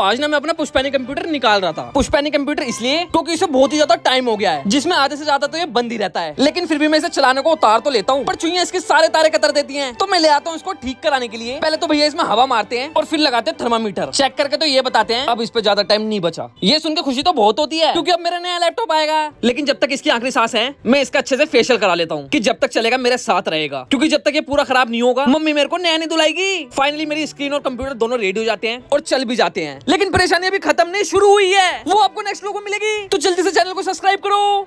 आज ना मैं अपना पुष्पैनी कंप्यूटर निकाल रहा था पुष्पैनी कंप्यूटर इसलिए क्योंकि इसे बहुत ही ज्यादा टाइम हो गया है जिसमें आधे से ज्यादा तो ये बंद ही रहता है लेकिन फिर भी मैं इसे चलाने को उतार तो लेता हूँ पर चुईया इसके सारे तारे कतर देती है तो मैं ले आता हूँ इसको ठीक कराने के लिए पहले तो भैया इसमें हवा मारते हैं और फिर लगाते हैं थर्मामीटर चेक करके तो ये बताते हैं अब इस पर ज्यादा टाइम नहीं बचा ये सुनकर खुशी तो बहुत होती है क्योंकि अब मेरा नया लैपटॉप आएगा लेकिन जब तक इसकी आखिरी सांस है मैं इसका अच्छे से फेशियल करा लेता हूँ की जब तक चलेगा मेरे साथ रहेगा क्योंकि जब तक ये पूरा खराब नहीं होगा मम्मी मेरे को नया नहीं दुलाएगी फाइनली मेरी स्क्रीन और कंप्यूटर दोनों रेडी हो जाते हैं और चल भी जाते हैं लेकिन परेशानी अभी खत्म नहीं शुरू हुई है वो आपको नेक्स्ट लोगों मिलेगी तो जल्दी से चैनल को सब्सक्राइब करो